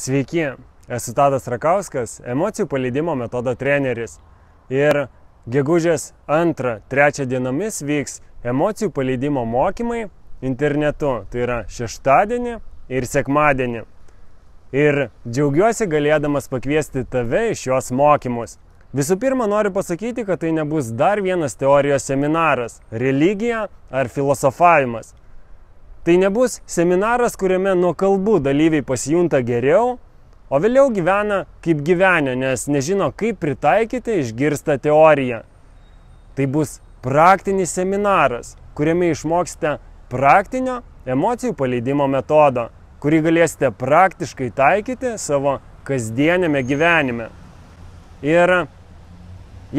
Sveiki, esu Tadas Rakauskas, emocijų paleidimo metodo treneris. Ir gegužės 2-3 dienomis vyks emocijų paleidimo mokymai internetu. Tai yra šeštadienį ir sekmadienį. Ir džiaugiuosi galėdamas pakviesti tave į šios mokymus. Visų pirma, noriu pasakyti, kad tai nebus dar vienas teorijos seminaras - religija ar filosofavimas. Tai nebus seminaras, kuriame nuo kalbų dalyviai pasijunta geriau, o vėliau gyvena kaip gyvenę, nes nežino, kaip pritaikyti išgirstą teoriją. Tai bus praktinis seminaras, kuriame išmoksite praktinio emocijų paleidimo metodo, kurį galėsite praktiškai taikyti savo kasdienėme gyvenime. Ir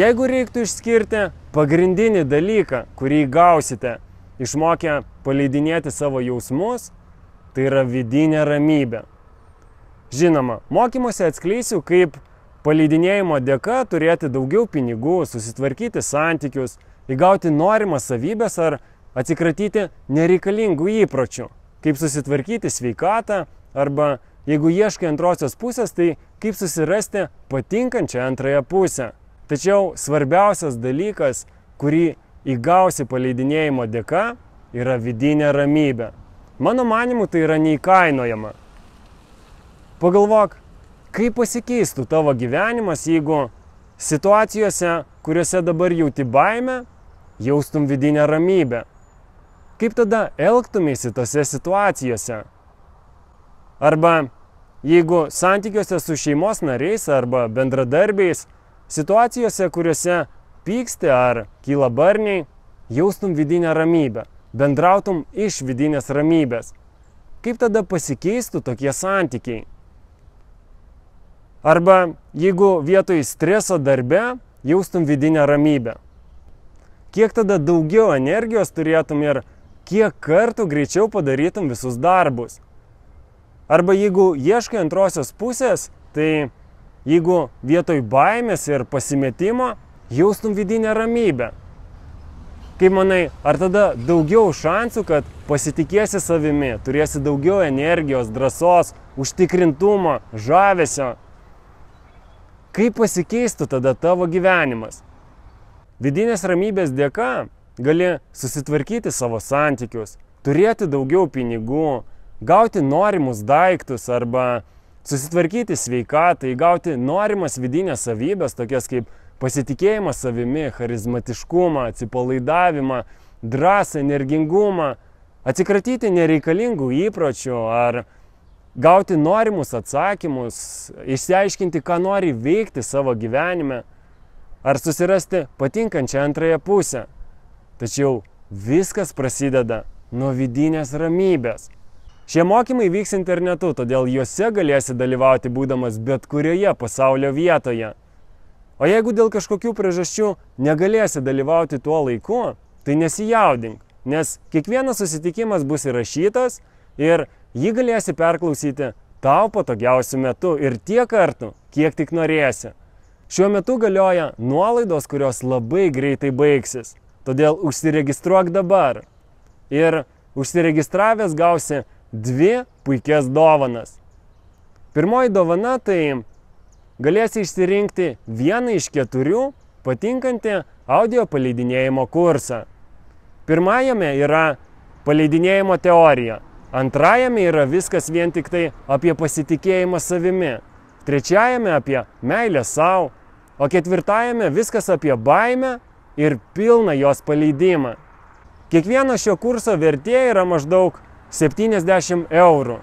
jeigu reiktų išskirti pagrindinį dalyką, kurį gausite, išmokę paleidinėti savo jausmus, tai yra vidinė ramybė. Žinoma, mokymuose atskleisiu, kaip paleidinėjimo dėka turėti daugiau pinigų, susitvarkyti santykius, įgauti norimas savybės ar atsikratyti nereikalingų įpročių, kaip susitvarkyti sveikatą arba jeigu ieškai antrosios pusės, tai kaip susirasti patinkančią antrąją pusę. Tačiau svarbiausias dalykas, kurį įgausi paleidinėjimo dėka, yra vidinė ramybė. Mano manimu, tai yra neįkainojama. Pagalvok, kaip pasikeistų tavo gyvenimas, jeigu situacijose, kuriuose dabar jauti baimę, jaustum vidinę ramybę. Kaip tada elgtumėsi tose situacijose? Arba jeigu santykiuose su šeimos nariais arba bendradarbiais, situacijose, kuriuose pyksti ar kyla barniai, jaustum vidinę ramybę, bendrautum iš vidinės ramybės. Kaip tada pasikeistų tokie santykiai? Arba jeigu vietoj streso darbe jaustum vidinę ramybę. Kiek tada daugiau energijos turėtum ir kiek kartų greičiau padarytum visus darbus. Arba jeigu ieškai antrosios pusės, tai jeigu vietoj baimės ir pasimetimo jaustum vidinę ramybę. Kaip manai, ar tada daugiau šansų, kad pasitikėsi savimi, turėsi daugiau energijos, drąsos, užtikrintumo, žavesio? Kaip pasikeistų tada tavo gyvenimas? Vidinės ramybės dėka gali susitvarkyti savo santykius, turėti daugiau pinigų, gauti norimus daiktus arba susitvarkyti sveikatą, įgauti norimas vidinės savybės, tokias kaip pasitikėjimą savimi, charizmatiškumą, atsipalaidavimą, drąsą, energingumą, atsikratyti nereikalingų įpročių ar gauti norimus atsakymus, išsiaiškinti, ką nori veikti savo gyvenime, ar susirasti patinkančią antrąją pusę. Tačiau viskas prasideda nuo vidinės ramybės. Šie mokymai vyks internetu, todėl juose galėsi dalyvauti būdamas bet kurioje pasaulio vietoje. O jeigu dėl kažkokių priežasčių negalėsi dalyvauti tuo laiku, tai nesijaudink, nes kiekvienas susitikimas bus įrašytas ir jį galėsi perklausyti tau patogiausiu metu ir tiek kartų, kiek tik norėsi. Šiuo metu galioja nuolaidos, kurios labai greitai baigsis. Todėl užsiregistruok dabar. Ir užsiregistravęs gausi dvi puikias dovanas. Pirmoji dovana tai galėsi išsirinkti vieną iš keturių patinkantį audio paleidinėjimo kursą. Pirmajame yra paleidinėjimo teorija, antrajame yra viskas vien tik tai apie pasitikėjimą savimi, trečiajame apie meilę savo, o ketvirtajame viskas apie baimę ir pilną jos paleidimą. Kiekvieno šio kurso vertė yra maždaug 70 eurų.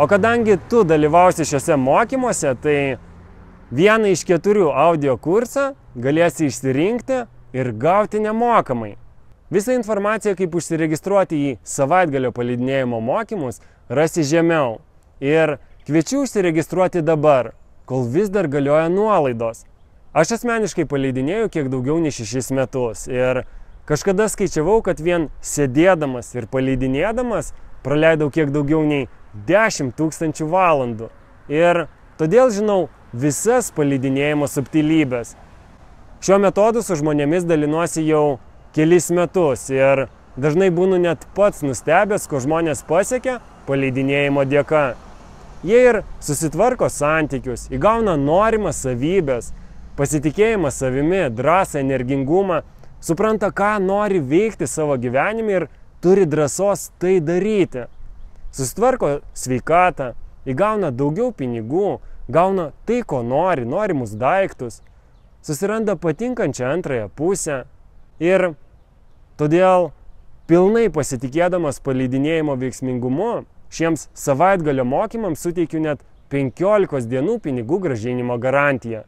O kadangi tu dalyvausi šiuose mokymuose, tai Vieną iš keturių audio kursą galėsi išsirinkti ir gauti nemokamai. Visą informaciją, kaip užsiregistruoti į savaitgalio palidinėjimo mokymus, rasi žemiau. Ir kviečiu užsiregistruoti dabar, kol vis dar galioja nuolaidos. Aš asmeniškai palidinėjau kiek daugiau nei šešis metus ir kažkada skaičiavau, kad vien sėdėdamas ir palidinėdamas praleidau kiek daugiau nei 10 tūkstančių valandų. Ir todėl žinau visas palydinėjimo subtilybės. Šiuo metodu su žmonėmis dalinuosi jau kelis metus ir dažnai būnu net pats nustebęs, ko žmonės pasiekia palydinėjimo dėka. Jie ir susitvarko santykius, įgauna norimas savybės, pasitikėjimą savimi, drąsą, energingumą, supranta, ką nori veikti savo gyvenime ir turi drąsos tai daryti. Susitvarko sveikatą, įgauna daugiau pinigų, gauna tai, ko nori, norimus daiktus, susiranda patinkančią antrąją pusę ir todėl pilnai pasitikėdamas paleidinėjimo veiksmingumu šiems savaitgalio mokymams suteikiu net 15 dienų pinigų gražinimo garantiją.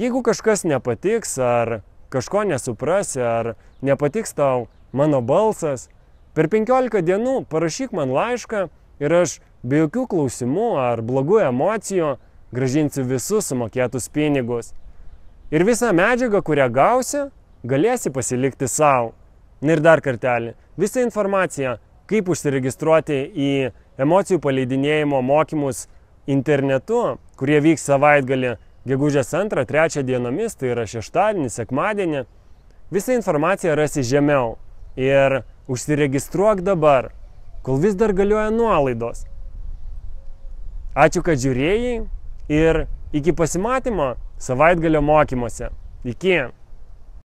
Jeigu kažkas nepatiks ar kažko nesuprasi ar nepatiks tau mano balsas, per 15 dienų parašyk man laišką ir aš be jokių klausimų ar blogų emocijų gražinsiu visus sumokėtus pinigus. Ir visą medžiagą, kurią gausi, galėsi pasilikti savo. Na ir dar kartelį, visą informaciją, kaip užsiregistruoti į emocijų paleidinėjimo mokymus internetu, kurie vyks savaitgalį gegužės 2-3 dienomis, tai yra šeštadienį, sekmadienį, visą informaciją rasi žemiau. Ir užsiregistruok dabar, kol vis dar galioja nuolaidos. Ačiū, kad žiūrėjai ir iki pasimatymo savaitgalio mokymuose. Iki.